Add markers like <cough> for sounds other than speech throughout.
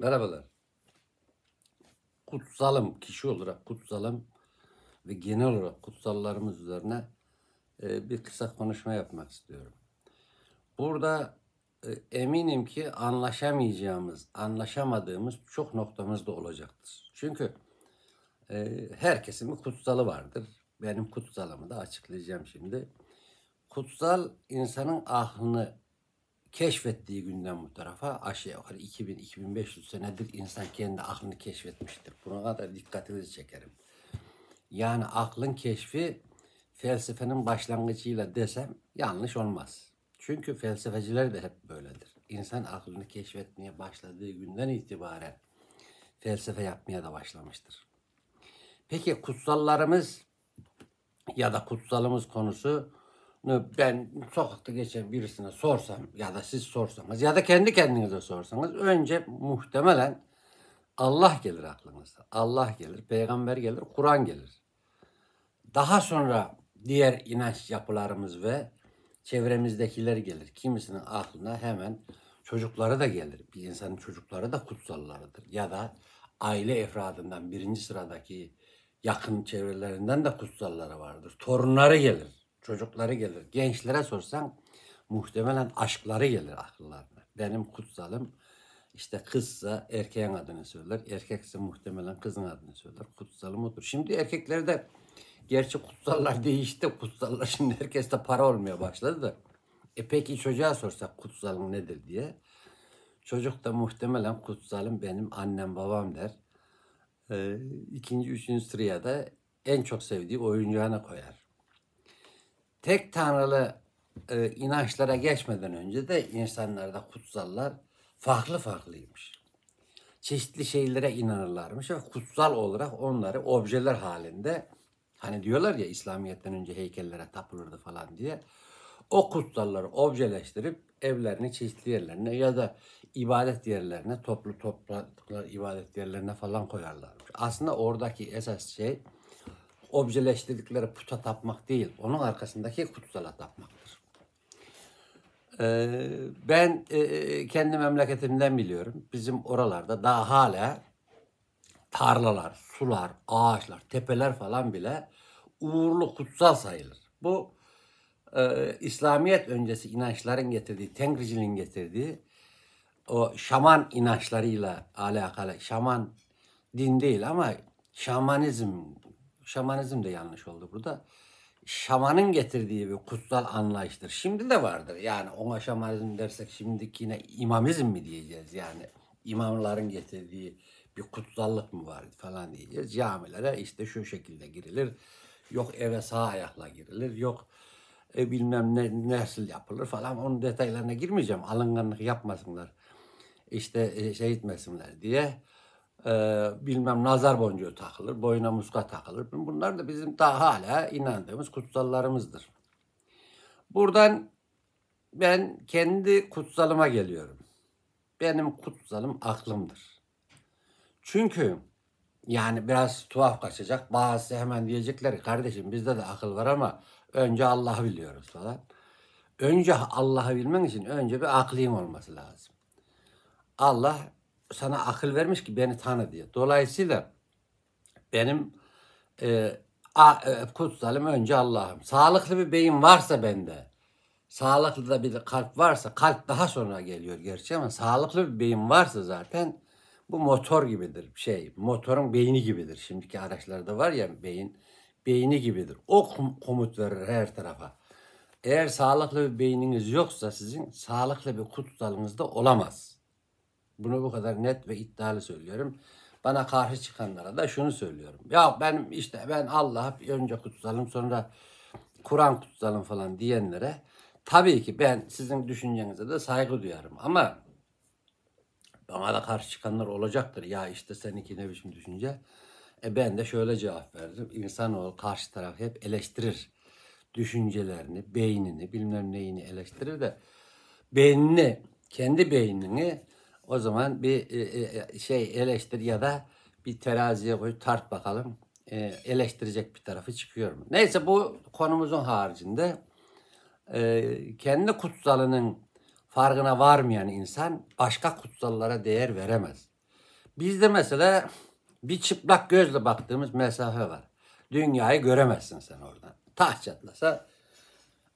Merhabalar. Kutsalım, kişi olarak kutsalım ve genel olarak kutsallarımız üzerine e, bir kısa konuşma yapmak istiyorum. Burada e, eminim ki anlaşamayacağımız, anlaşamadığımız çok noktamız da olacaktır. Çünkü e, herkesin bir kutsalı vardır. Benim kutsalımı da açıklayacağım şimdi. Kutsal insanın ahını keşfettiği günden bu tarafa aşağı yukarı 2000-2500 senedir insan kendi aklını keşfetmiştir. Buna kadar dikkatinizi çekerim. Yani aklın keşfi felsefenin başlangıcıyla desem yanlış olmaz. Çünkü felsefeciler de hep böyledir. İnsan aklını keşfetmeye başladığı günden itibaren felsefe yapmaya da başlamıştır. Peki kutsallarımız ya da kutsalımız konusu ben sokakta geçen birisine sorsam ya da siz sorsanız ya da kendi kendinize sorsanız önce muhtemelen Allah gelir aklınıza. Allah gelir, peygamber gelir, Kur'an gelir. Daha sonra diğer inanç yapılarımız ve çevremizdekiler gelir. Kimisinin aklına hemen çocukları da gelir. Bir insanın çocukları da kutsallarıdır. Ya da aile efradından birinci sıradaki yakın çevrelerinden de kutsalları vardır. Torunları gelir çocukları gelir. Gençlere sorsan muhtemelen aşkları gelir akıllarına. Benim kutsalım işte kızsa erkeğin adını söyler. Erkekse muhtemelen kızın adını söyler. Kutsalım odur. Şimdi erkekler de gerçi kutsallar <laughs> değişti. Kutsallar şimdi herkeste para olmaya başladı da. E peki çocuğa sorsak kutsalım nedir diye. Çocuk da muhtemelen kutsalım benim annem babam der. E, ikinci, üçüncü sıraya da en çok sevdiği oyuncağına koyar tek tanrılı e, inançlara geçmeden önce de insanlarda kutsallar farklı farklıymış. Çeşitli şeylere inanırlarmış ve kutsal olarak onları objeler halinde hani diyorlar ya İslamiyet'ten önce heykellere tapılırdı falan diye o kutsalları objeleştirip evlerini çeşitli yerlerine ya da ibadet yerlerine, toplu topraklar ibadet yerlerine falan koyarlarmış. Aslında oradaki esas şey objeleştirdikleri puta tapmak değil, onun arkasındaki kutsala tapmaktır. Ee, ben e, e, kendi memleketimden biliyorum. Bizim oralarda daha hala tarlalar, sular, ağaçlar, tepeler falan bile uğurlu kutsal sayılır. Bu e, İslamiyet öncesi inançların getirdiği, Tengriciliğin getirdiği o şaman inançlarıyla alakalı, şaman din değil ama şamanizm Şamanizm de yanlış oldu burada. Şamanın getirdiği bir kutsal anlayıştır. Şimdi de vardır. Yani ona şamanizm dersek şimdikine imamizm mi diyeceğiz? Yani imamların getirdiği bir kutsallık mı var falan diyeceğiz. Camilere işte şu şekilde girilir. Yok eve sağ ayakla girilir. Yok e, bilmem ne nasıl yapılır falan. Onun detaylarına girmeyeceğim. Alınganlık yapmasınlar. İşte e, şey etmesinler diye e, bilmem nazar boncuğu takılır, boyuna muska takılır. Bunlar da bizim daha hala inandığımız kutsallarımızdır. Buradan ben kendi kutsalıma geliyorum. Benim kutsalım aklımdır. Çünkü yani biraz tuhaf kaçacak. Bazısı hemen diyecekler kardeşim bizde de akıl var ama önce Allah'ı biliyoruz falan. Önce Allah'ı bilmen için önce bir aklın olması lazım. Allah sana akıl vermiş ki beni tanı diye. Dolayısıyla benim e, a, e, kutsalım önce Allah'ım. Sağlıklı bir beyin varsa bende, sağlıklı da bir kalp varsa, kalp daha sonra geliyor gerçi ama sağlıklı bir beyin varsa zaten bu motor gibidir. Şey, motorun beyni gibidir. Şimdiki araçlarda var ya beyin, beyni gibidir. O komut verir her tarafa. Eğer sağlıklı bir beyniniz yoksa sizin sağlıklı bir kutsalınız da olamaz. Bunu bu kadar net ve iddialı söylüyorum. Bana karşı çıkanlara da şunu söylüyorum. Ya ben işte ben Allah'ı önce kutsalım sonra Kur'an kutsalım falan diyenlere tabii ki ben sizin düşüncenize de saygı duyarım ama bana da karşı çıkanlar olacaktır. Ya işte seninki ne biçim düşünce? E ben de şöyle cevap verdim. İnsanoğlu karşı taraf hep eleştirir. Düşüncelerini, beynini, bilmem neyini eleştirir de beynini, kendi beynini o zaman bir e, e, e şey eleştir ya da bir teraziye koy tart bakalım e, eleştirecek bir tarafı çıkıyor mu? Neyse bu konumuzun haricinde e, kendi kutsalının farkına varmayan insan başka kutsallara değer veremez. Bizde mesela bir çıplak gözle baktığımız mesafe var. Dünyayı göremezsin sen oradan. Taht çatlasa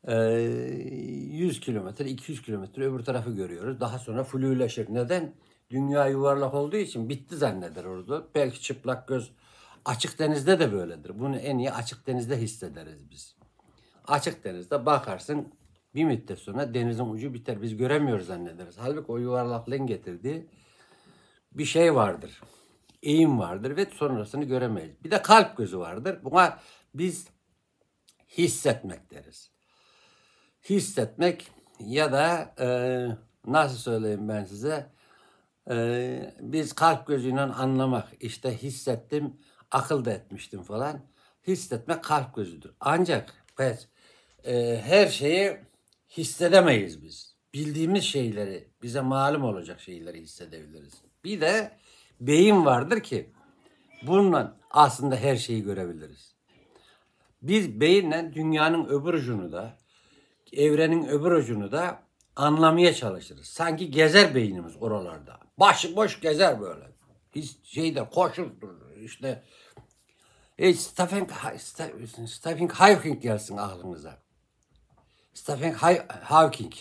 100 ee, kilometre, 200 kilometre öbür tarafı görüyoruz. Daha sonra flulaşır. Neden? Dünya yuvarlak olduğu için bitti zanneder orada. Belki çıplak göz açık denizde de böyledir. Bunu en iyi açık denizde hissederiz biz. Açık denizde bakarsın bir müddet sonra denizin ucu biter. Biz göremiyoruz zannederiz. Halbuki o yuvarlaklığın getirdiği bir şey vardır. Eğim vardır ve sonrasını göremeyiz. Bir de kalp gözü vardır. Buna biz hissetmek deriz hissetmek ya da e, nasıl söyleyeyim ben size e, biz kalp gözüyle anlamak işte hissettim akıl da etmiştim falan hissetmek kalp gözüdür. Ancak evet, e, her şeyi hissedemeyiz biz. Bildiğimiz şeyleri bize malum olacak şeyleri hissedebiliriz. Bir de beyin vardır ki bununla aslında her şeyi görebiliriz. Biz beyinle dünyanın öbür ucunu da evrenin öbür ucunu da anlamaya çalışırız. Sanki gezer beynimiz oralarda. Başı boş gezer böyle. Hiç şeyde koşuldur işte. E, Stephen, Stephen Hawking gelsin aklınıza. Stephen Hawking.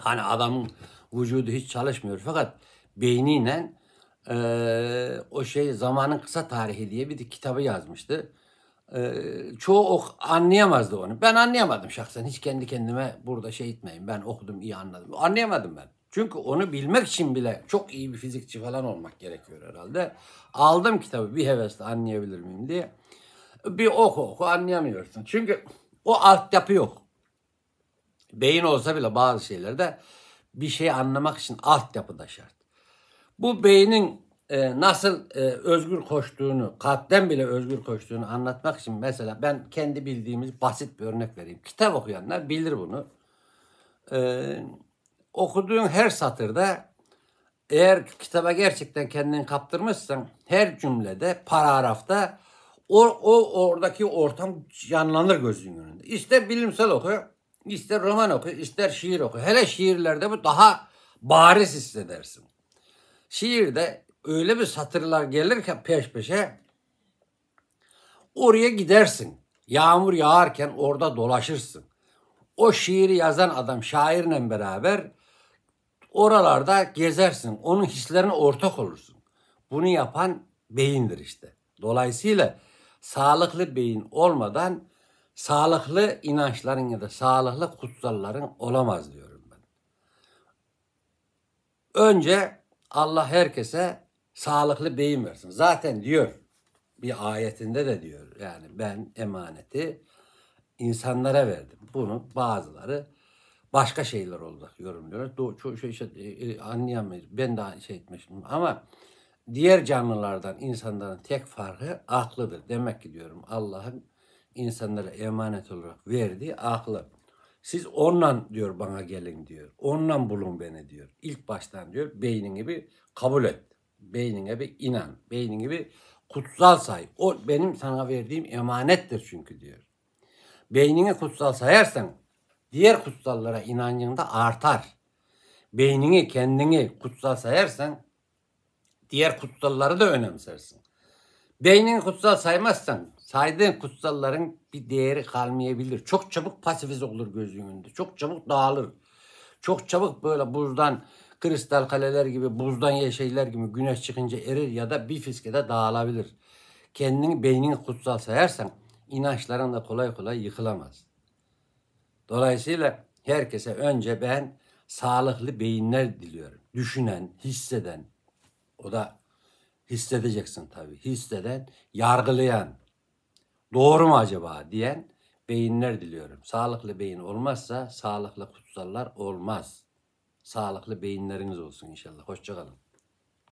Hani adamın vücudu hiç çalışmıyor fakat beyniyle e, o şey zamanın kısa tarihi diye bir kitabı yazmıştı. Ee, çoğu ok anlayamazdı onu. Ben anlayamadım şahsen. Hiç kendi kendime burada şey etmeyin. Ben okudum iyi anladım. Anlayamadım ben. Çünkü onu bilmek için bile çok iyi bir fizikçi falan olmak gerekiyor herhalde. Aldım kitabı bir hevesle anlayabilir miyim diye. Bir oku oku anlayamıyorsun. Çünkü o altyapı yok. Beyin olsa bile bazı şeylerde bir şey anlamak için altyapı da şart. Bu beynin e, nasıl e, özgür koştuğunu, kalpten bile özgür koştuğunu anlatmak için mesela ben kendi bildiğimiz basit bir örnek vereyim. Kitap okuyanlar bilir bunu. E, okuduğun her satırda eğer kitaba gerçekten kendini kaptırmışsan her cümlede, paragrafta o, o oradaki ortam canlanır gözünün önünde. İster bilimsel oku, ister roman oku, ister şiir oku. Hele şiirlerde bu daha bariz hissedersin. Şiirde öyle bir satırlar gelir ki peş peşe oraya gidersin. Yağmur yağarken orada dolaşırsın. O şiiri yazan adam şairle beraber oralarda gezersin. Onun hislerine ortak olursun. Bunu yapan beyindir işte. Dolayısıyla sağlıklı beyin olmadan sağlıklı inançların ya da sağlıklı kutsalların olamaz diyorum ben. Önce Allah herkese sağlıklı beyin versin. Zaten diyor bir ayetinde de diyor yani ben emaneti insanlara verdim. Bunu bazıları başka şeyler olarak yorumluyorlar. Do çok şey, şey e, e, anlayamayız. Ben daha şey etmiştim ama diğer canlılardan insanların tek farkı aklıdır. Demek ki diyorum Allah'ın insanlara emanet olarak verdiği aklı. Siz onunla diyor bana gelin diyor. Onunla bulun beni diyor. İlk baştan diyor beynini gibi kabul et. Beynine bir inan. Beynini gibi kutsal say. O benim sana verdiğim emanettir çünkü diyor. Beynini kutsal sayarsan diğer kutsallara inancın da artar. Beynini kendini kutsal sayarsan diğer kutsalları da önemsersin. Beynin kutsal saymazsan saydığın kutsalların bir değeri kalmayabilir. Çok çabuk pasifiz olur gözünün önünde. Çok çabuk dağılır. Çok çabuk böyle buzdan kristal kaleler gibi buzdan ya şeyler gibi güneş çıkınca erir ya da bir fiskede dağılabilir. Kendini beynin kutsal sayarsan inançların da kolay kolay yıkılamaz. Dolayısıyla herkese önce ben sağlıklı beyinler diliyorum. Düşünen, hisseden, o da hissedeceksin tabii. Hisseden, yargılayan, doğru mu acaba diyen beyinler diliyorum. Sağlıklı beyin olmazsa sağlıklı kutsallar olmaz.'' sağlıklı beyinleriniz olsun inşallah. Hoşçakalın.